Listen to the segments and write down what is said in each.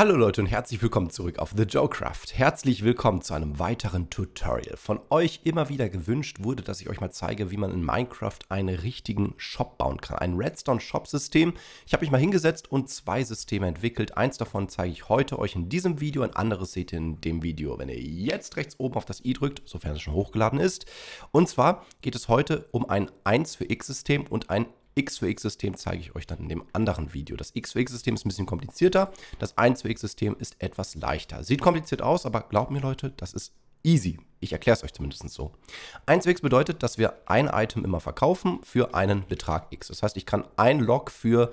Hallo Leute und herzlich willkommen zurück auf The Joe Craft. Herzlich willkommen zu einem weiteren Tutorial. Von euch immer wieder gewünscht wurde, dass ich euch mal zeige, wie man in Minecraft einen richtigen Shop bauen kann. Ein Redstone-Shop-System. Ich habe mich mal hingesetzt und zwei Systeme entwickelt. Eins davon zeige ich heute euch in diesem Video, ein anderes seht ihr in dem Video, wenn ihr jetzt rechts oben auf das i drückt, sofern es schon hochgeladen ist. Und zwar geht es heute um ein 1 für x-System und ein x für x system zeige ich euch dann in dem anderen Video. Das x für x system ist ein bisschen komplizierter, das 1 für x system ist etwas leichter. Sieht kompliziert aus, aber glaubt mir Leute, das ist easy. Ich erkläre es euch zumindest so. 1x für bedeutet, dass wir ein Item immer verkaufen für einen Betrag x. Das heißt, ich kann ein Log für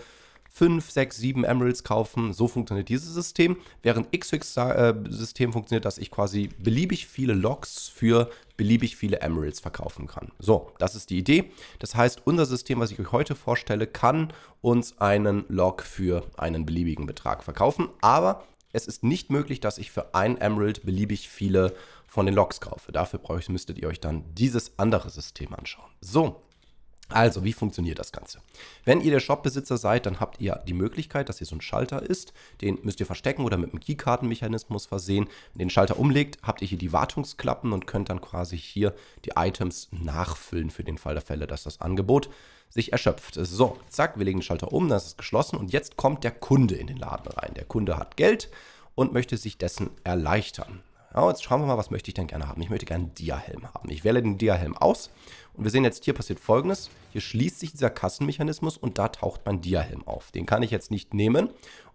5, 6, 7 Emeralds kaufen. So funktioniert dieses System. Während x für x äh, system funktioniert, dass ich quasi beliebig viele Logs für beliebig viele Emeralds verkaufen kann. So, das ist die Idee. Das heißt, unser System, was ich euch heute vorstelle, kann uns einen Log für einen beliebigen Betrag verkaufen, aber es ist nicht möglich, dass ich für einen Emerald beliebig viele von den Logs kaufe. Dafür müsstet ihr euch dann dieses andere System anschauen. So, also, wie funktioniert das Ganze? Wenn ihr der Shopbesitzer seid, dann habt ihr die Möglichkeit, dass hier so ein Schalter ist. Den müsst ihr verstecken oder mit einem Keykartenmechanismus versehen. Wenn ihr den Schalter umlegt, habt ihr hier die Wartungsklappen und könnt dann quasi hier die Items nachfüllen für den Fall der Fälle, dass das Angebot sich erschöpft. So, zack, wir legen den Schalter um, dann ist es geschlossen und jetzt kommt der Kunde in den Laden rein. Der Kunde hat Geld und möchte sich dessen erleichtern. Ja, jetzt schauen wir mal, was möchte ich denn gerne haben. Ich möchte gerne einen Dia-Helm haben. Ich wähle den Dia-Helm aus und wir sehen jetzt, hier passiert folgendes. Hier schließt sich dieser Kassenmechanismus und da taucht mein Dia-Helm auf. Den kann ich jetzt nicht nehmen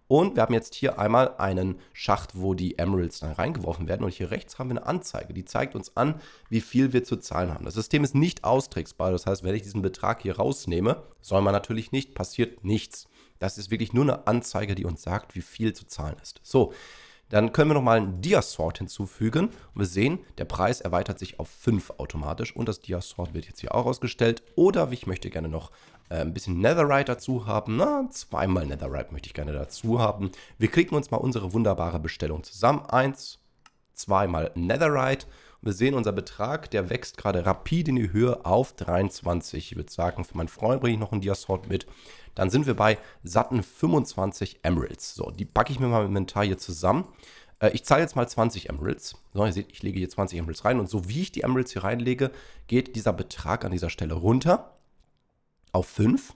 und wir haben jetzt hier einmal einen Schacht, wo die Emeralds dann reingeworfen werden. Und hier rechts haben wir eine Anzeige, die zeigt uns an, wie viel wir zu zahlen haben. Das System ist nicht austricksbar. Das heißt, wenn ich diesen Betrag hier rausnehme, soll man natürlich nicht, passiert nichts. Das ist wirklich nur eine Anzeige, die uns sagt, wie viel zu zahlen ist. So, dann können wir nochmal einen Dia-Sort hinzufügen. Und wir sehen, der Preis erweitert sich auf 5 automatisch. Und das Dia-Sort wird jetzt hier auch ausgestellt. Oder ich möchte gerne noch äh, ein bisschen Netherite dazu haben. Na, zweimal Netherite möchte ich gerne dazu haben. Wir kriegen uns mal unsere wunderbare Bestellung zusammen. Eins, zweimal Netherite. Wir sehen, unser Betrag, der wächst gerade rapid in die Höhe auf 23. Ich würde sagen, für meinen Freund bringe ich noch einen Diasort mit. Dann sind wir bei satten 25 Emeralds. So, die packe ich mir mal im Inventar hier zusammen. Äh, ich zahle jetzt mal 20 Emeralds. So, ihr seht, ich lege hier 20 Emeralds rein. Und so wie ich die Emeralds hier reinlege, geht dieser Betrag an dieser Stelle runter auf 5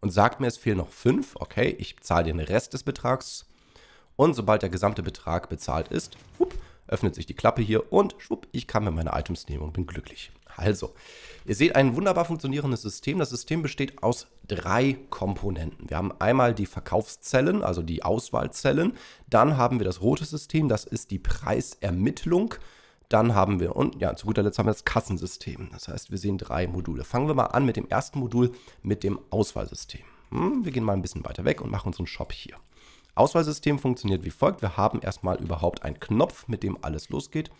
und sagt mir, es fehlen noch 5. Okay, ich zahle den Rest des Betrags. Und sobald der gesamte Betrag bezahlt ist, whoop, öffnet sich die Klappe hier und schwupp, ich kann mir meine Items nehmen und bin glücklich. Also, ihr seht ein wunderbar funktionierendes System. Das System besteht aus drei Komponenten. Wir haben einmal die Verkaufszellen, also die Auswahlzellen. Dann haben wir das rote System, das ist die Preisermittlung. Dann haben wir, und ja, zu guter Letzt haben wir das Kassensystem. Das heißt, wir sehen drei Module. Fangen wir mal an mit dem ersten Modul, mit dem Auswahlsystem. Hm, wir gehen mal ein bisschen weiter weg und machen unseren Shop hier. Auswahlsystem funktioniert wie folgt. Wir haben erstmal überhaupt einen Knopf, mit dem alles losgeht.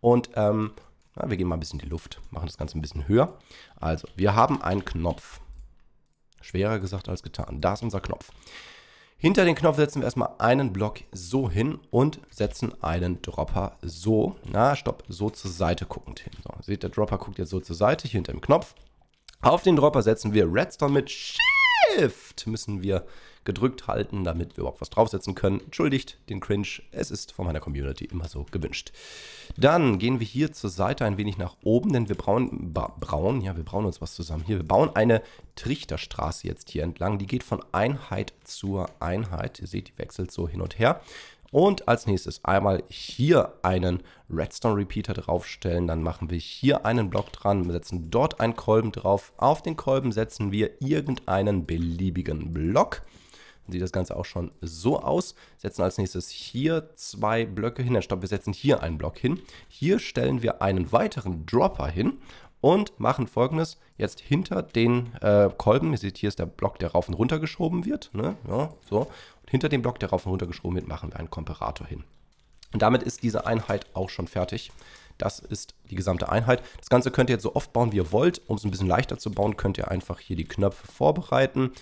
Und ähm, na, wir gehen mal ein bisschen in die Luft, machen das Ganze ein bisschen höher. Also, wir haben einen Knopf. Schwerer gesagt als getan. Da ist unser Knopf. Hinter den Knopf setzen wir erstmal einen Block so hin und setzen einen Dropper so, na stopp, so zur Seite guckend hin. So, seht, der Dropper guckt jetzt so zur Seite, hier hinter dem Knopf. Auf den Dropper setzen wir Redstone mit Shift, müssen wir gedrückt halten, damit wir überhaupt was draufsetzen können. Entschuldigt den Cringe, es ist von meiner Community immer so gewünscht. Dann gehen wir hier zur Seite ein wenig nach oben, denn wir brauchen, brauen, ja, wir brauen uns was zusammen hier. Wir bauen eine Trichterstraße jetzt hier entlang. Die geht von Einheit zur Einheit. Ihr seht, die wechselt so hin und her. Und als nächstes einmal hier einen Redstone Repeater draufstellen. Dann machen wir hier einen Block dran, setzen dort einen Kolben drauf. Auf den Kolben setzen wir irgendeinen beliebigen Block. Dann sieht das Ganze auch schon so aus. Setzen als nächstes hier zwei Blöcke hin. Dann stopp, wir setzen hier einen Block hin. Hier stellen wir einen weiteren Dropper hin und machen folgendes. Jetzt hinter den äh, Kolben, ihr seht, hier ist der Block, der rauf und runter geschoben wird. Ne? Ja, so. Und hinter dem Block, der rauf und runter geschoben wird, machen wir einen Komparator hin. Und damit ist diese Einheit auch schon fertig. Das ist die gesamte Einheit. Das Ganze könnt ihr jetzt so oft bauen, wie ihr wollt. Um es ein bisschen leichter zu bauen, könnt ihr einfach hier die Knöpfe vorbereiten.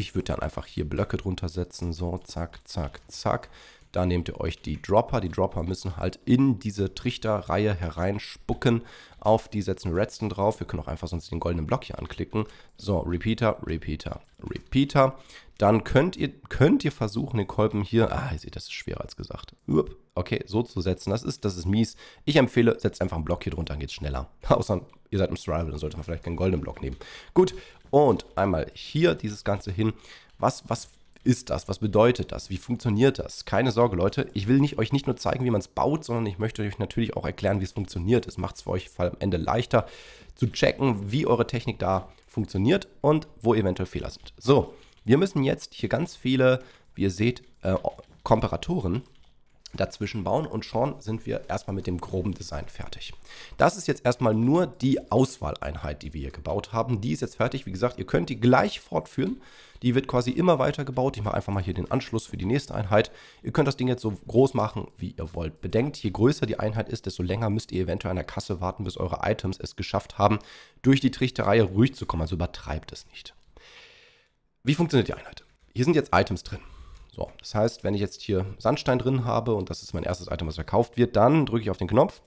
Ich würde dann einfach hier Blöcke drunter setzen. So, zack, zack, zack. Da nehmt ihr euch die Dropper. Die Dropper müssen halt in diese Trichterreihe hereinspucken. Auf die setzen wir Redstone drauf. Wir können auch einfach sonst den goldenen Block hier anklicken. So, Repeater, Repeater, Repeater. Dann könnt ihr, könnt ihr versuchen, den Kolben hier, ah, ihr seht, das ist schwerer als gesagt. Okay, so zu setzen, das ist, das ist mies. Ich empfehle, setzt einfach einen Block hier drunter, dann geht es schneller. Außer ihr seid im Survival, dann sollte man vielleicht keinen goldenen Block nehmen. Gut, und einmal hier dieses Ganze hin. Was, was ist das? Was bedeutet das? Wie funktioniert das? Keine Sorge, Leute, ich will nicht, euch nicht nur zeigen, wie man es baut, sondern ich möchte euch natürlich auch erklären, wie es funktioniert. Es macht es für euch am Ende leichter zu checken, wie eure Technik da funktioniert und wo eventuell Fehler sind. So, wir müssen jetzt hier ganz viele, wie ihr seht, äh, Komparatoren dazwischen bauen und schon sind wir erstmal mit dem groben Design fertig. Das ist jetzt erstmal nur die Auswahleinheit, die wir hier gebaut haben. Die ist jetzt fertig. Wie gesagt, ihr könnt die gleich fortführen. Die wird quasi immer weiter gebaut. Ich mache einfach mal hier den Anschluss für die nächste Einheit. Ihr könnt das Ding jetzt so groß machen, wie ihr wollt. Bedenkt, je größer die Einheit ist, desto länger müsst ihr eventuell an der Kasse warten, bis eure Items es geschafft haben, durch die Trichterei ruhig zu kommen. Also übertreibt es nicht. Wie funktioniert die Einheit? Hier sind jetzt Items drin. So, das heißt, wenn ich jetzt hier Sandstein drin habe und das ist mein erstes Item, was verkauft wird, dann drücke ich auf den Knopf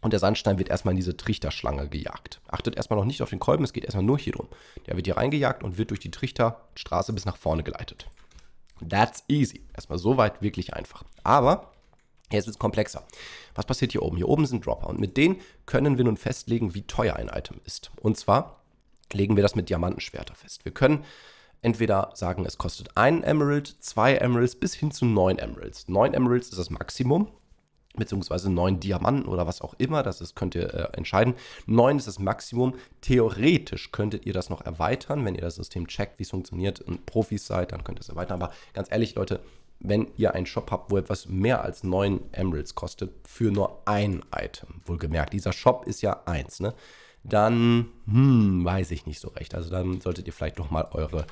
und der Sandstein wird erstmal in diese Trichterschlange gejagt. Achtet erstmal noch nicht auf den Kolben, es geht erstmal nur hier drum. Der wird hier reingejagt und wird durch die Trichterstraße bis nach vorne geleitet. That's easy. Erstmal soweit wirklich einfach. Aber jetzt wird es komplexer. Was passiert hier oben? Hier oben sind Dropper und mit denen können wir nun festlegen, wie teuer ein Item ist. Und zwar legen wir das mit Diamantenschwerter fest. Wir können entweder sagen, es kostet einen Emerald, zwei Emeralds bis hin zu neun Emeralds. Neun Emeralds ist das Maximum beziehungsweise neun Diamanten oder was auch immer, das ist, könnt ihr äh, entscheiden. Neun ist das Maximum. Theoretisch könntet ihr das noch erweitern, wenn ihr das System checkt, wie es funktioniert und Profis seid, dann könnt ihr es erweitern. Aber ganz ehrlich, Leute, wenn ihr einen Shop habt, wo etwas mehr als neun Emeralds kostet, für nur ein Item, wohlgemerkt. Dieser Shop ist ja eins, ne? dann hm, weiß ich nicht so recht. Also dann solltet ihr vielleicht doch mal eure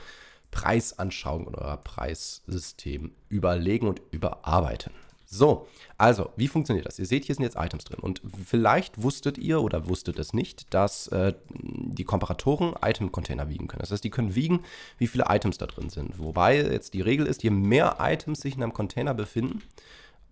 Preisanschauung und euer Preissystem überlegen und überarbeiten. So, also, wie funktioniert das? Ihr seht, hier sind jetzt Items drin. Und vielleicht wusstet ihr oder wusstet es nicht, dass äh, die Komparatoren Item-Container wiegen können. Das heißt, die können wiegen, wie viele Items da drin sind. Wobei jetzt die Regel ist, je mehr Items sich in einem Container befinden,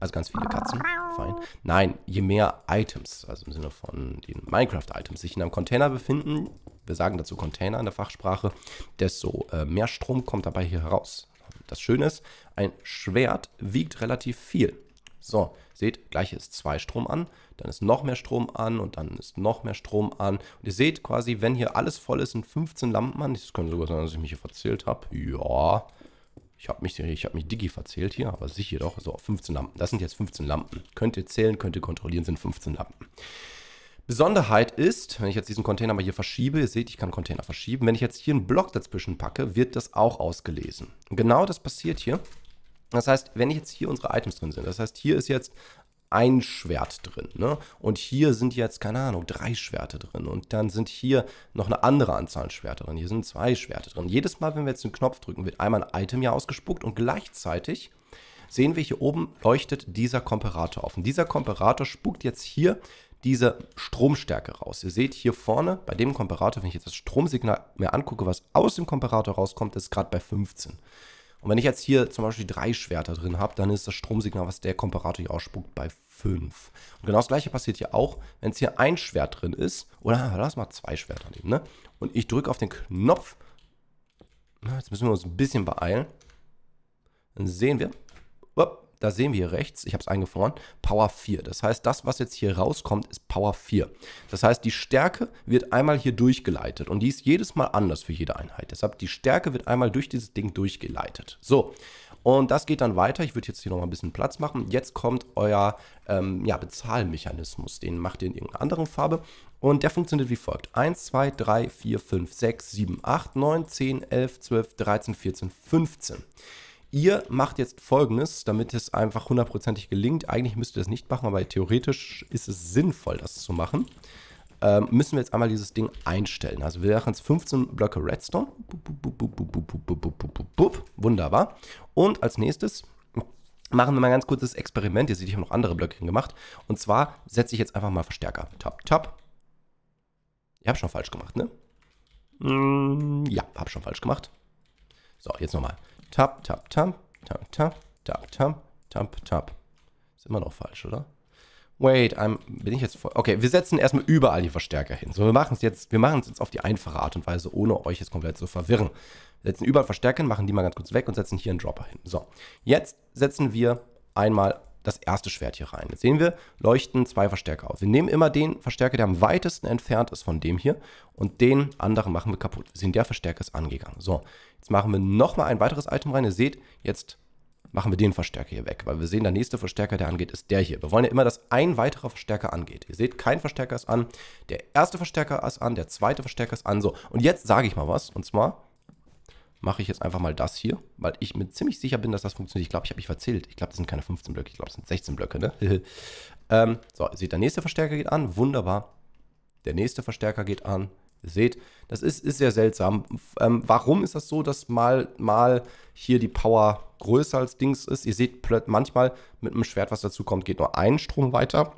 also ganz viele Katzen. Fein. Nein, je mehr Items, also im Sinne von den Minecraft-Items, sich in einem Container befinden, wir sagen dazu Container in der Fachsprache, desto äh, mehr Strom kommt dabei hier heraus. Das Schöne ist, ein Schwert wiegt relativ viel. So, seht, gleich ist zwei Strom an, dann ist noch mehr Strom an und dann ist noch mehr Strom an. Und ihr seht quasi, wenn hier alles voll ist, sind 15 Lampen an. Das könnte sogar sein, dass ich mich hier verzählt habe. Ja, ich habe mich, hab mich Digi verzählt hier, aber sicher doch. So, 15 Lampen. Das sind jetzt 15 Lampen. Könnt ihr zählen, könnt ihr kontrollieren, sind 15 Lampen. Besonderheit ist, wenn ich jetzt diesen Container mal hier verschiebe, ihr seht, ich kann Container verschieben, wenn ich jetzt hier einen Block dazwischen packe, wird das auch ausgelesen. genau das passiert hier. Das heißt, wenn jetzt hier unsere Items drin sind, das heißt, hier ist jetzt ein Schwert drin. Ne? Und hier sind jetzt, keine Ahnung, drei Schwerte drin. Und dann sind hier noch eine andere Anzahl an Schwerter drin. Hier sind zwei Schwerte drin. Jedes Mal, wenn wir jetzt den Knopf drücken, wird einmal ein Item ja ausgespuckt und gleichzeitig sehen wir hier oben leuchtet dieser Komparator auf. Und dieser Komparator spuckt jetzt hier diese Stromstärke raus. Ihr seht hier vorne bei dem Komparator, wenn ich jetzt das Stromsignal mir angucke, was aus dem Komparator rauskommt, ist gerade bei 15. Und wenn ich jetzt hier zum Beispiel drei Schwerter drin habe, dann ist das Stromsignal, was der Komparator hier ausspuckt, bei 5. Und genau das gleiche passiert hier auch, wenn es hier ein Schwert drin ist. Oder lass mal zwei Schwerter nehmen, ne? Und ich drücke auf den Knopf. jetzt müssen wir uns ein bisschen beeilen. Dann sehen wir. Upp, da sehen wir hier rechts, ich habe es eingefroren, Power 4. Das heißt, das, was jetzt hier rauskommt, ist Power 4. Das heißt, die Stärke wird einmal hier durchgeleitet und die ist jedes Mal anders für jede Einheit. Deshalb, die Stärke wird einmal durch dieses Ding durchgeleitet. So, und das geht dann weiter. Ich würde jetzt hier nochmal ein bisschen Platz machen. Jetzt kommt euer ähm, ja, Bezahlmechanismus. Den macht ihr in irgendeiner anderen Farbe. Und der funktioniert wie folgt. 1, 2, 3, 4, 5, 6, 7, 8, 9, 10, 11, 12, 13, 14, 15. Ihr macht jetzt folgendes, damit es einfach hundertprozentig gelingt. Eigentlich müsst ihr das nicht machen, aber theoretisch ist es sinnvoll, das zu machen ähm, müssen wir jetzt einmal dieses Ding einstellen. Also wir machen jetzt 15 Blöcke Redstone. Wunderbar. Und als nächstes machen wir mal ein ganz kurzes Experiment. Ihr seht, ich habe noch andere Blöcke gemacht. Und zwar setze ich jetzt einfach mal Verstärker. Tap, tap. Ich habe schon falsch gemacht, ne? ja, habe schon falsch gemacht. So, jetzt nochmal. Tap, tap, tap, tap, tap, tap, tap, tap, tap. Ist immer noch falsch, oder? Wait, I'm, bin ich jetzt voll? Okay, wir setzen erstmal überall die Verstärker hin. So, wir machen es jetzt, jetzt auf die einfache Art und Weise, ohne euch jetzt komplett zu verwirren. Wir setzen überall Verstärker hin, machen die mal ganz kurz weg und setzen hier einen Dropper hin. So, jetzt setzen wir einmal das erste Schwert hier rein. Jetzt sehen wir, leuchten zwei Verstärker auf. Wir nehmen immer den Verstärker, der am weitesten entfernt ist von dem hier und den anderen machen wir kaputt. Wir sehen, der Verstärker ist angegangen. So, jetzt machen wir nochmal ein weiteres Item rein. Ihr seht, jetzt machen wir den Verstärker hier weg, weil wir sehen, der nächste Verstärker, der angeht, ist der hier. Wir wollen ja immer, dass ein weiterer Verstärker angeht. Ihr seht, kein Verstärker ist an, der erste Verstärker ist an, der zweite Verstärker ist an, so. Und jetzt sage ich mal was, und zwar mache ich jetzt einfach mal das hier, weil ich mir ziemlich sicher bin, dass das funktioniert. Ich glaube, ich habe mich verzählt. Ich glaube, das sind keine 15 Blöcke, ich glaube, das sind 16 Blöcke, ne? ähm, so, ihr seht, der nächste Verstärker geht an, wunderbar. Der nächste Verstärker geht an, Ihr seht, das ist, ist sehr seltsam. Ähm, warum ist das so, dass mal, mal hier die Power größer als Dings ist? Ihr seht manchmal mit einem Schwert, was dazukommt, geht nur ein Strom weiter.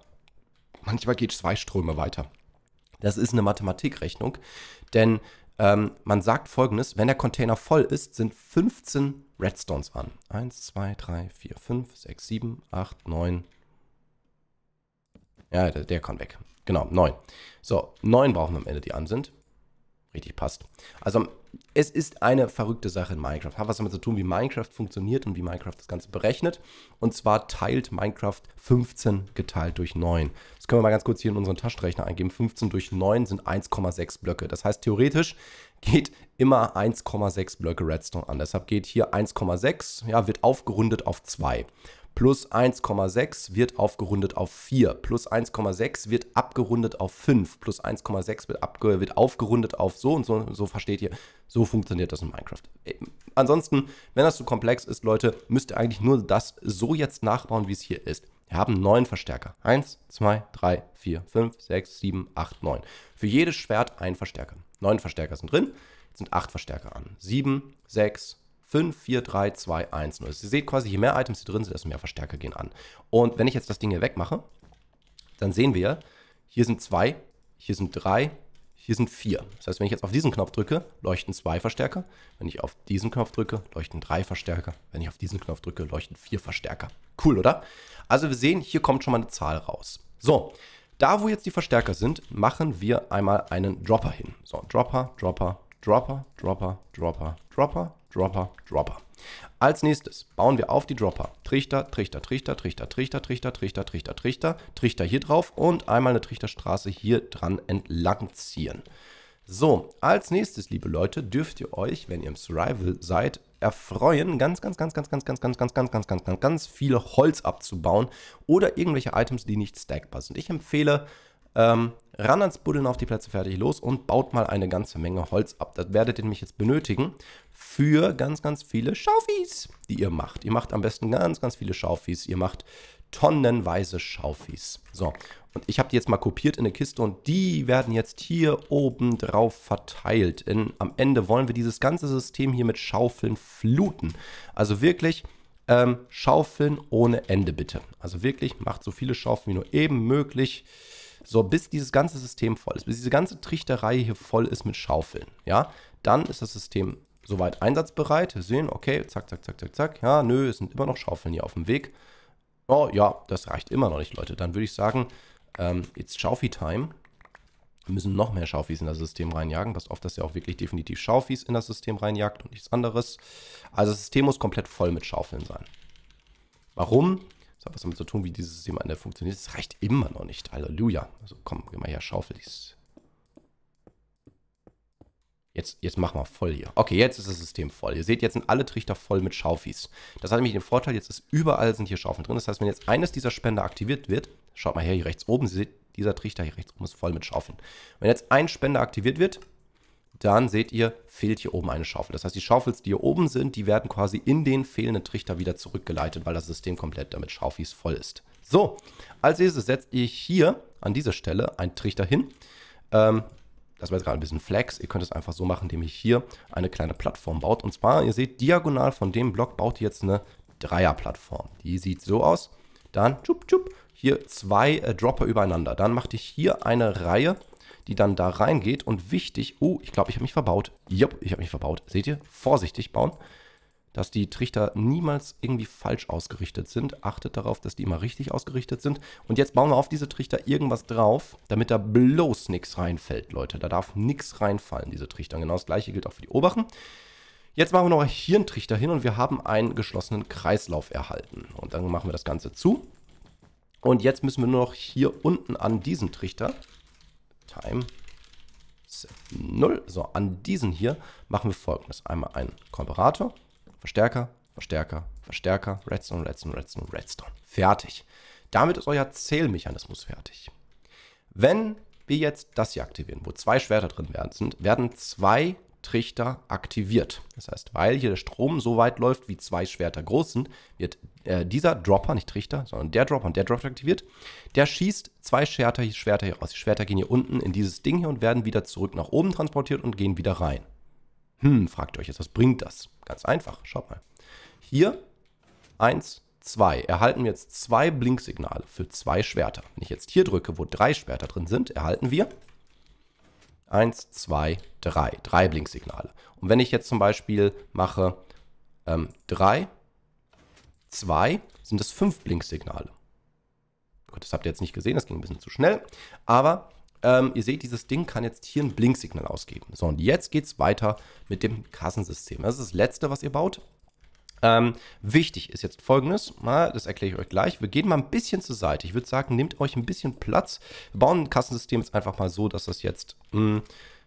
Manchmal geht zwei Ströme weiter. Das ist eine Mathematikrechnung, denn ähm, man sagt folgendes, wenn der Container voll ist, sind 15 Redstones an. 1, 2, 3, 4, 5, 6, 7, 8, 9, ja, der, der kann weg. Genau, 9. So, 9 brauchen wir am Ende, die an sind. Richtig passt. Also, es ist eine verrückte Sache in Minecraft. Hat was damit zu tun, wie Minecraft funktioniert und wie Minecraft das Ganze berechnet. Und zwar teilt Minecraft 15 geteilt durch 9. Das können wir mal ganz kurz hier in unseren Taschenrechner eingeben. 15 durch 9 sind 1,6 Blöcke. Das heißt, theoretisch geht immer 1,6 Blöcke Redstone an. Deshalb geht hier 1,6, ja, wird aufgerundet auf 2 plus 1,6 wird aufgerundet auf 4, plus 1,6 wird abgerundet auf 5, plus 1,6 wird, wird, aufgerundet auf so und so, so versteht ihr, so funktioniert das in Minecraft. Äh, ansonsten, wenn das zu so komplex ist, Leute, müsst ihr eigentlich nur das so jetzt nachbauen, wie es hier ist. Wir haben neun Verstärker. Eins, zwei, drei, vier, fünf, sechs, sieben, acht, neun. Für jedes Schwert ein Verstärker. Neun Verstärker sind drin. Jetzt sind acht Verstärker an. Sieben, sechs, 5, 4, 3, 2, 1, 0. Also ihr seht quasi, je mehr Items hier drin sind, desto mehr Verstärker gehen an. Und wenn ich jetzt das Ding hier wegmache, dann sehen wir, hier sind 2, hier sind 3, hier sind 4. Das heißt, wenn ich jetzt auf diesen Knopf drücke, leuchten zwei Verstärker. Wenn ich auf diesen Knopf drücke, leuchten drei Verstärker. Wenn ich auf diesen Knopf drücke, leuchten vier Verstärker. Cool, oder? Also wir sehen, hier kommt schon mal eine Zahl raus. So, da wo jetzt die Verstärker sind, machen wir einmal einen Dropper hin. So, Dropper, Dropper, Dropper, Dropper, Dropper, Dropper, Dropper, Dropper. Als nächstes bauen wir auf die Dropper. Trichter, Trichter, Trichter, Trichter, Trichter, Trichter, Trichter, Trichter, Trichter, Trichter hier drauf und einmal eine Trichterstraße hier dran entlang ziehen. So, als nächstes, liebe Leute, dürft ihr euch, wenn ihr im Survival seid, erfreuen, ganz, ganz, ganz, ganz, ganz, ganz, ganz, ganz, ganz, ganz, ganz, ganz, ganz viele Holz abzubauen oder irgendwelche Items, die nicht stackbar sind. Ich empfehle, ähm, ran ans Buddeln auf die Plätze fertig los und baut mal eine ganze Menge Holz ab. Das werdet ihr nämlich jetzt benötigen für ganz, ganz viele Schaufis, die ihr macht. Ihr macht am besten ganz, ganz viele Schaufis. Ihr macht tonnenweise Schaufis. So, und ich habe die jetzt mal kopiert in eine Kiste und die werden jetzt hier oben drauf verteilt. In, am Ende wollen wir dieses ganze System hier mit Schaufeln fluten. Also wirklich ähm, Schaufeln ohne Ende bitte. Also wirklich macht so viele Schaufeln wie nur eben möglich. So, bis dieses ganze System voll ist, bis diese ganze Trichterei hier voll ist mit Schaufeln, ja, dann ist das System soweit einsatzbereit, Wir sehen, okay, zack, zack, zack, zack, zack. Ja, nö, es sind immer noch Schaufeln hier auf dem Weg. Oh ja, das reicht immer noch nicht, Leute. Dann würde ich sagen, ähm, it's Schaufi-Time. Wir müssen noch mehr Schaufis in das System reinjagen. Passt auf, dass ihr auch wirklich definitiv Schaufis in das System reinjagt und nichts anderes. Also das System muss komplett voll mit Schaufeln sein. Warum? Das hat was damit zu tun, wie dieses System an der funktioniert. Das reicht immer noch nicht. Halleluja. Also komm, geh mal her, Schaufel. Dies. Jetzt, jetzt machen wir voll hier. Okay, jetzt ist das System voll. Ihr seht, jetzt sind alle Trichter voll mit Schaufis. Das hat nämlich den Vorteil, jetzt ist überall sind hier Schaufeln drin. Das heißt, wenn jetzt eines dieser Spender aktiviert wird, schaut mal her, hier rechts oben, Sie seht, dieser Trichter hier rechts oben ist voll mit Schaufeln. Wenn jetzt ein Spender aktiviert wird, dann seht ihr, fehlt hier oben eine Schaufel. Das heißt, die Schaufels, die hier oben sind, die werden quasi in den fehlenden Trichter wieder zurückgeleitet, weil das System komplett damit Schaufis voll ist. So, als nächstes setze ich hier an dieser Stelle einen Trichter hin. Ähm, das war jetzt gerade ein bisschen Flex. Ihr könnt es einfach so machen, indem ihr hier eine kleine Plattform baut. Und zwar, ihr seht, diagonal von dem Block baut ihr jetzt eine Dreierplattform. Die sieht so aus. Dann, tschup, tschup, hier zwei äh, Dropper übereinander. Dann macht ihr hier eine Reihe, die dann da reingeht. Und wichtig, oh, ich glaube, ich habe mich verbaut. Jupp, ich habe mich verbaut. Seht ihr? Vorsichtig bauen dass die Trichter niemals irgendwie falsch ausgerichtet sind. Achtet darauf, dass die immer richtig ausgerichtet sind. Und jetzt bauen wir auf diese Trichter irgendwas drauf, damit da bloß nichts reinfällt, Leute. Da darf nichts reinfallen, diese Trichter. Und genau das gleiche gilt auch für die oberen. Jetzt machen wir noch hier einen Trichter hin und wir haben einen geschlossenen Kreislauf erhalten. Und dann machen wir das Ganze zu. Und jetzt müssen wir nur noch hier unten an diesen Trichter, Time 0, so an diesen hier, machen wir folgendes. Einmal einen Komparator Verstärker, Verstärker, Verstärker, Redstone, Redstone, Redstone, Redstone. Fertig. Damit ist euer Zählmechanismus fertig. Wenn wir jetzt das hier aktivieren, wo zwei Schwerter drin sind, werden zwei Trichter aktiviert. Das heißt, weil hier der Strom so weit läuft, wie zwei Schwerter groß sind, wird äh, dieser Dropper, nicht Trichter, sondern der Dropper und der Dropper aktiviert. Der schießt zwei Schwerter, Schwerter hier raus. Die Schwerter gehen hier unten in dieses Ding hier und werden wieder zurück nach oben transportiert und gehen wieder rein. Hm, fragt euch jetzt, was bringt das? Ganz einfach, schaut mal. Hier, eins, zwei. Erhalten wir jetzt zwei Blinksignale für zwei Schwerter. Wenn ich jetzt hier drücke, wo drei Schwerter drin sind, erhalten wir eins, zwei, drei. Drei Blinksignale. Und wenn ich jetzt zum Beispiel mache ähm, drei, zwei, sind es fünf Blinksignale. Gut, das habt ihr jetzt nicht gesehen, das ging ein bisschen zu schnell. Aber ähm, ihr seht, dieses Ding kann jetzt hier ein Blinksignal ausgeben. So, und jetzt geht es weiter mit dem Kassensystem. Das ist das Letzte, was ihr baut. Ähm, wichtig ist jetzt folgendes, mal, das erkläre ich euch gleich. Wir gehen mal ein bisschen zur Seite. Ich würde sagen, nehmt euch ein bisschen Platz. Wir bauen ein Kassensystem jetzt einfach mal so, dass das jetzt, mh, hm,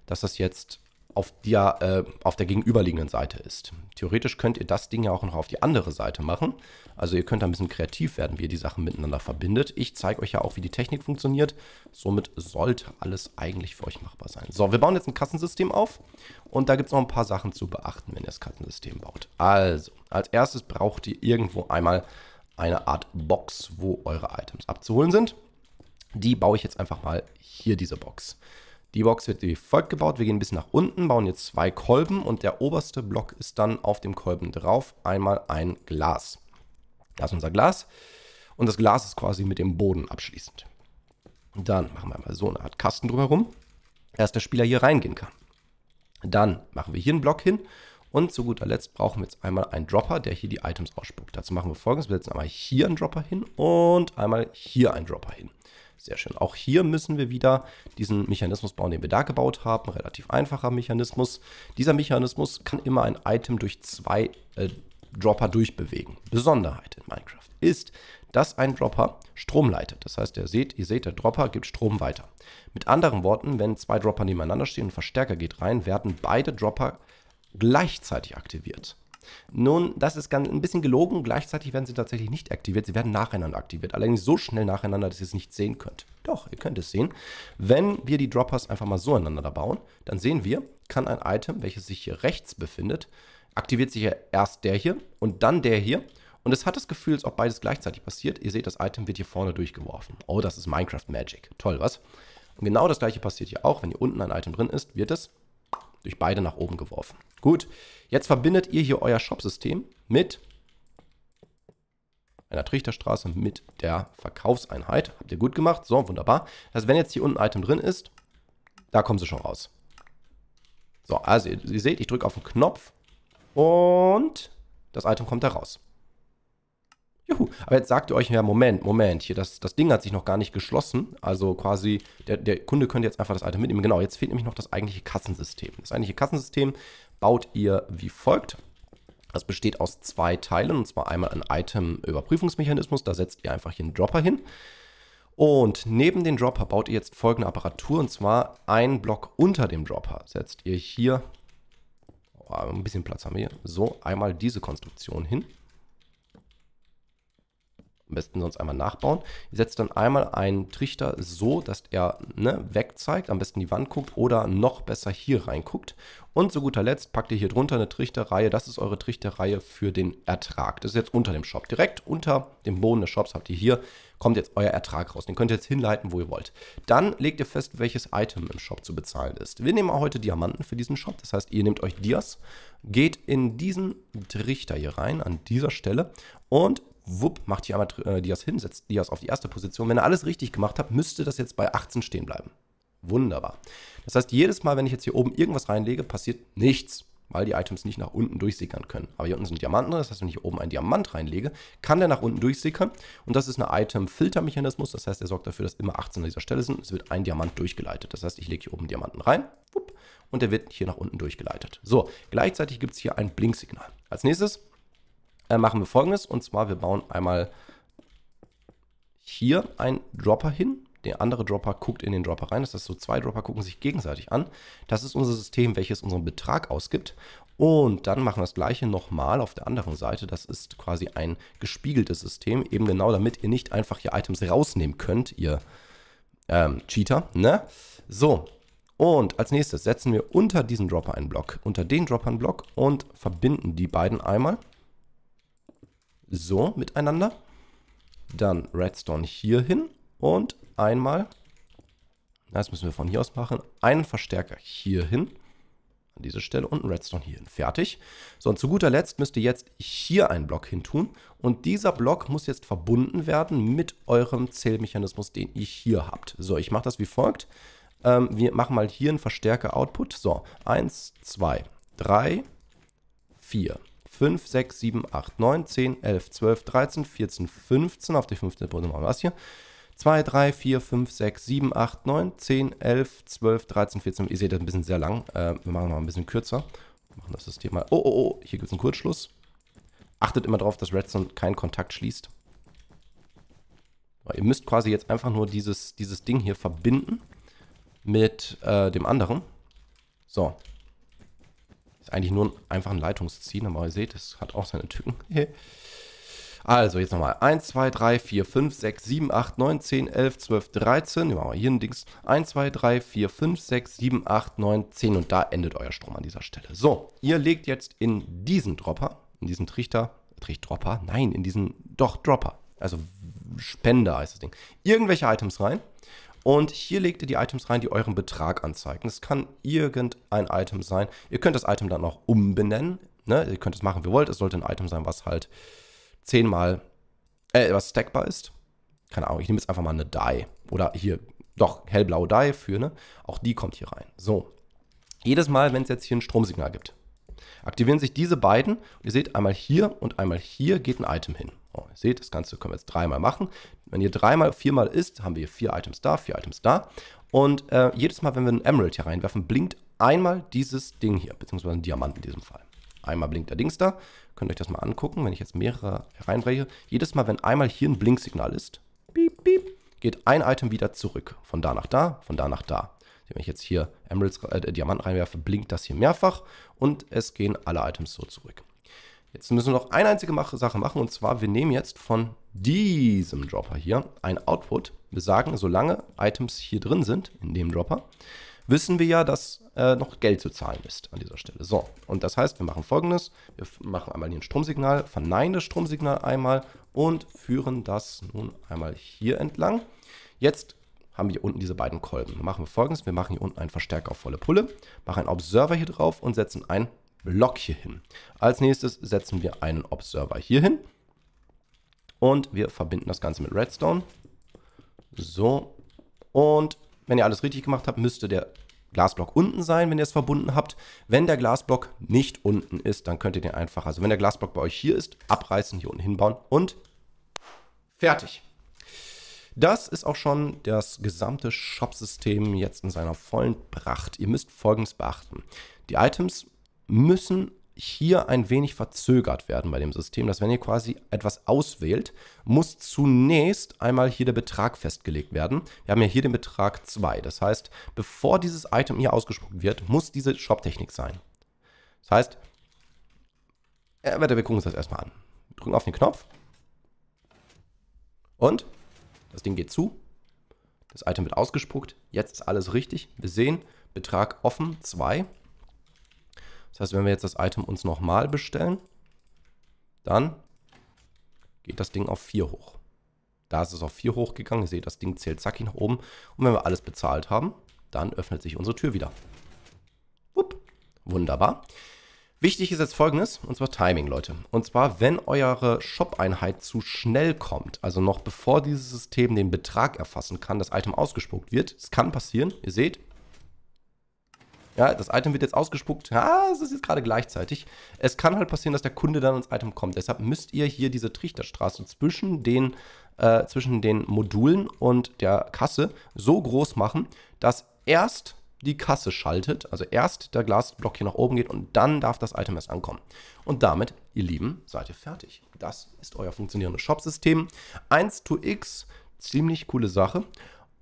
dass das jetzt auf der, äh, auf der gegenüberliegenden Seite ist. Theoretisch könnt ihr das Ding ja auch noch auf die andere Seite machen. Also ihr könnt da ein bisschen kreativ werden, wie ihr die Sachen miteinander verbindet. Ich zeige euch ja auch, wie die Technik funktioniert. Somit sollte alles eigentlich für euch machbar sein. So, wir bauen jetzt ein Kassensystem auf und da gibt es noch ein paar Sachen zu beachten, wenn ihr das Kassensystem baut. Also, als erstes braucht ihr irgendwo einmal eine Art Box, wo eure Items abzuholen sind. Die baue ich jetzt einfach mal hier, diese Box. Die Box wird wie folgt gebaut. Wir gehen ein bisschen nach unten, bauen jetzt zwei Kolben und der oberste Block ist dann auf dem Kolben drauf. Einmal ein Glas. Das ist unser Glas. Und das Glas ist quasi mit dem Boden abschließend. Dann machen wir mal so eine Art Kasten drumherum, dass der Spieler hier reingehen kann. Dann machen wir hier einen Block hin und zu guter Letzt brauchen wir jetzt einmal einen Dropper, der hier die Items ausspuckt. Dazu machen wir folgendes, wir setzen einmal hier einen Dropper hin und einmal hier einen Dropper hin. Sehr schön. Auch hier müssen wir wieder diesen Mechanismus bauen, den wir da gebaut haben. Relativ einfacher Mechanismus. Dieser Mechanismus kann immer ein Item durch zwei äh, Dropper durchbewegen. Besonderheit in Minecraft ist, dass ein Dropper Strom leitet. Das heißt, ihr seht, ihr seht, der Dropper gibt Strom weiter. Mit anderen Worten, wenn zwei Dropper nebeneinander stehen und ein Verstärker geht rein, werden beide Dropper gleichzeitig aktiviert. Nun, das ist ganz, ein bisschen gelogen. Gleichzeitig werden sie tatsächlich nicht aktiviert. Sie werden nacheinander aktiviert. Allerdings so schnell nacheinander, dass ihr es nicht sehen könnt. Doch, ihr könnt es sehen. Wenn wir die Droppers einfach mal so aneinander bauen, dann sehen wir, kann ein Item, welches sich hier rechts befindet, aktiviert sich ja erst der hier und dann der hier. Und es hat das Gefühl, als ob beides gleichzeitig passiert. Ihr seht, das Item wird hier vorne durchgeworfen. Oh, das ist Minecraft Magic. Toll, was? Und genau das gleiche passiert hier auch. Wenn hier unten ein Item drin ist, wird es durch beide nach oben geworfen. Gut, jetzt verbindet ihr hier euer Shopsystem mit einer Trichterstraße mit der Verkaufseinheit. Habt ihr gut gemacht. So, wunderbar. Also wenn jetzt hier unten ein Item drin ist, da kommen sie schon raus. So, also ihr, ihr seht, ich drücke auf den Knopf und das Item kommt da raus. Juhu, aber jetzt sagt ihr euch, ja, Moment, Moment, hier, das, das Ding hat sich noch gar nicht geschlossen. Also quasi, der, der Kunde könnte jetzt einfach das Item mitnehmen. Genau, jetzt fehlt nämlich noch das eigentliche Kassensystem. Das eigentliche Kassensystem baut ihr wie folgt. Das besteht aus zwei Teilen, und zwar einmal ein Item-Überprüfungsmechanismus, da setzt ihr einfach hier einen Dropper hin. Und neben dem Dropper baut ihr jetzt folgende Apparatur, und zwar einen Block unter dem Dropper. Setzt ihr hier, oh, ein bisschen Platz haben wir hier, so einmal diese Konstruktion hin am besten sonst einmal nachbauen. Ihr setzt dann einmal einen Trichter so, dass er ne, zeigt, am besten die Wand guckt oder noch besser hier reinguckt. Und zu guter Letzt packt ihr hier drunter eine Trichterreihe. Das ist eure Trichterreihe für den Ertrag. Das ist jetzt unter dem Shop. Direkt unter dem Boden des Shops habt ihr hier, kommt jetzt euer Ertrag raus. Den könnt ihr jetzt hinleiten, wo ihr wollt. Dann legt ihr fest, welches Item im Shop zu bezahlen ist. Wir nehmen auch heute Diamanten für diesen Shop. Das heißt, ihr nehmt euch Dias, geht in diesen Trichter hier rein, an dieser Stelle und wupp, macht hier einmal äh, Diaz hin, setzt Diaz auf die erste Position. Wenn er alles richtig gemacht hat, müsste das jetzt bei 18 stehen bleiben. Wunderbar. Das heißt, jedes Mal, wenn ich jetzt hier oben irgendwas reinlege, passiert nichts, weil die Items nicht nach unten durchsickern können. Aber hier unten sind Diamanten das heißt, wenn ich hier oben einen Diamant reinlege, kann der nach unten durchsickern. Und das ist ein Item-Filter-Mechanismus, das heißt, er sorgt dafür, dass immer 18 an dieser Stelle sind. Es wird ein Diamant durchgeleitet. Das heißt, ich lege hier oben Diamanten rein, wupp, und der wird hier nach unten durchgeleitet. So, gleichzeitig gibt es hier ein Blinksignal. Als nächstes äh, machen wir folgendes. Und zwar, wir bauen einmal hier einen Dropper hin. Der andere Dropper guckt in den Dropper rein. Das heißt, so zwei Dropper gucken sich gegenseitig an. Das ist unser System, welches unseren Betrag ausgibt. Und dann machen wir das gleiche nochmal auf der anderen Seite. Das ist quasi ein gespiegeltes System, eben genau damit ihr nicht einfach hier Items rausnehmen könnt, ihr ähm, Cheater. Ne? So, und als nächstes setzen wir unter diesen Dropper einen Block, unter den Dropper einen Block und verbinden die beiden einmal so miteinander. Dann Redstone hier hin und einmal, das müssen wir von hier aus machen, einen Verstärker hier hin an dieser Stelle und einen Redstone hier hin. Fertig. So, und zu guter Letzt müsst ihr jetzt hier einen Block hin tun. Und dieser Block muss jetzt verbunden werden mit eurem Zählmechanismus, den ihr hier habt. So, ich mache das wie folgt. Ähm, wir machen mal hier einen Verstärker-Output. So, 1, 2, 3, 4, 5, 6, 7, 8, 9, 10, 11, 12, 13, 14, 15. Auf die 15. Brille machen wir das hier. 2, 3, 4, 5, 6, 7, 8, 9, 10, 11, 12, 13, 14. Ihr seht das ein bisschen sehr lang. Äh, wir machen noch ein bisschen kürzer. machen das System mal. Oh, oh, oh, hier gibt es einen Kurzschluss. Achtet immer darauf, dass Redstone keinen Kontakt schließt. Ihr müsst quasi jetzt einfach nur dieses, dieses Ding hier verbinden mit äh, dem anderen. So, ist eigentlich nur einfach ein Leitungsziehen, aber ihr seht, es hat auch seine Tücken. also, jetzt nochmal. 1, 2, 3, 4, 5, 6, 7, 8, 9, 10, 11, 12, 13. Nehmen wir mal hier ein Dings. 1, 2, 3, 4, 5, 6, 7, 8, 9, 10. Und da endet euer Strom an dieser Stelle. So, ihr legt jetzt in diesen Dropper, in diesen Trichter, Trichtdropper? Nein, in diesen, doch, Dropper. Also Spender heißt das Ding. Irgendwelche Items rein. Und hier legt ihr die Items rein, die euren Betrag anzeigen. Es kann irgendein Item sein. Ihr könnt das Item dann auch umbenennen. Ne? Ihr könnt es machen, wie ihr wollt. Es sollte ein Item sein, was halt zehnmal, äh, was stackbar ist. Keine Ahnung, ich nehme jetzt einfach mal eine Die. Oder hier, doch, hellblaue Die für, ne? Auch die kommt hier rein. So. Jedes Mal, wenn es jetzt hier ein Stromsignal gibt, aktivieren sich diese beiden. Ihr seht, einmal hier und einmal hier geht ein Item hin. Oh, ihr seht, das Ganze können wir jetzt dreimal machen. Wenn ihr dreimal, viermal isst, haben wir vier Items da, vier Items da. Und äh, jedes Mal, wenn wir einen Emerald hier reinwerfen, blinkt einmal dieses Ding hier, beziehungsweise einen Diamant in diesem Fall. Einmal blinkt der Dings da. Könnt ihr euch das mal angucken, wenn ich jetzt mehrere reinbreche. Jedes Mal, wenn einmal hier ein Blinksignal ist, piep, piep, geht ein Item wieder zurück. Von da nach da, von da nach da. Wenn ich jetzt hier Emeralds, äh, Diamant reinwerfe, blinkt das hier mehrfach und es gehen alle Items so zurück. Jetzt müssen wir noch eine einzige Sache machen und zwar, wir nehmen jetzt von diesem Dropper hier ein Output. Wir sagen, solange Items hier drin sind, in dem Dropper, wissen wir ja, dass äh, noch Geld zu zahlen ist an dieser Stelle. So, und das heißt, wir machen folgendes. Wir machen einmal hier ein Stromsignal, verneinen das Stromsignal einmal und führen das nun einmal hier entlang. Jetzt haben wir hier unten diese beiden Kolben. machen wir folgendes. Wir machen hier unten einen Verstärker auf volle Pulle, machen einen Observer hier drauf und setzen ein Block hier hin. Als nächstes setzen wir einen Observer hier hin und wir verbinden das Ganze mit Redstone. So, und wenn ihr alles richtig gemacht habt, müsste der Glasblock unten sein, wenn ihr es verbunden habt. Wenn der Glasblock nicht unten ist, dann könnt ihr den einfach, also wenn der Glasblock bei euch hier ist, abreißen, hier unten hinbauen und fertig. Das ist auch schon das gesamte Shop-System jetzt in seiner vollen Pracht. Ihr müsst Folgendes beachten. Die Items müssen hier ein wenig verzögert werden bei dem System, dass wenn ihr quasi etwas auswählt, muss zunächst einmal hier der Betrag festgelegt werden. Wir haben ja hier den Betrag 2. Das heißt, bevor dieses Item hier ausgespuckt wird, muss diese Shop-Technik sein. Das heißt, äh, warte, wir gucken uns das erstmal an. Wir drücken auf den Knopf. Und das Ding geht zu. Das Item wird ausgespuckt. Jetzt ist alles richtig. Wir sehen, Betrag offen 2. Das heißt, wenn wir jetzt das Item uns nochmal bestellen, dann geht das Ding auf 4 hoch. Da ist es auf 4 hochgegangen. Ihr seht, das Ding zählt zacki nach oben. Und wenn wir alles bezahlt haben, dann öffnet sich unsere Tür wieder. Upp. Wunderbar. Wichtig ist jetzt folgendes, und zwar Timing, Leute. Und zwar, wenn eure Shop-Einheit zu schnell kommt, also noch bevor dieses System den Betrag erfassen kann, das Item ausgespuckt wird, es kann passieren, ihr seht, ja, das Item wird jetzt ausgespuckt. Ah, es ist jetzt gerade gleichzeitig. Es kann halt passieren, dass der Kunde dann ans Item kommt. Deshalb müsst ihr hier diese Trichterstraße zwischen den, äh, zwischen den Modulen und der Kasse so groß machen, dass erst die Kasse schaltet, also erst der Glasblock hier nach oben geht und dann darf das Item erst ankommen. Und damit, ihr Lieben, seid ihr fertig. Das ist euer funktionierendes Shop-System. 1 to X, ziemlich coole Sache.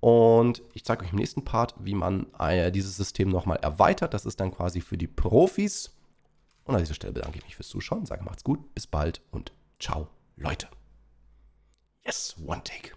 Und ich zeige euch im nächsten Part, wie man äh, dieses System nochmal erweitert. Das ist dann quasi für die Profis. Und an dieser Stelle bedanke ich mich fürs Zuschauen. Sage macht's gut, bis bald und ciao, Leute. Yes, one take.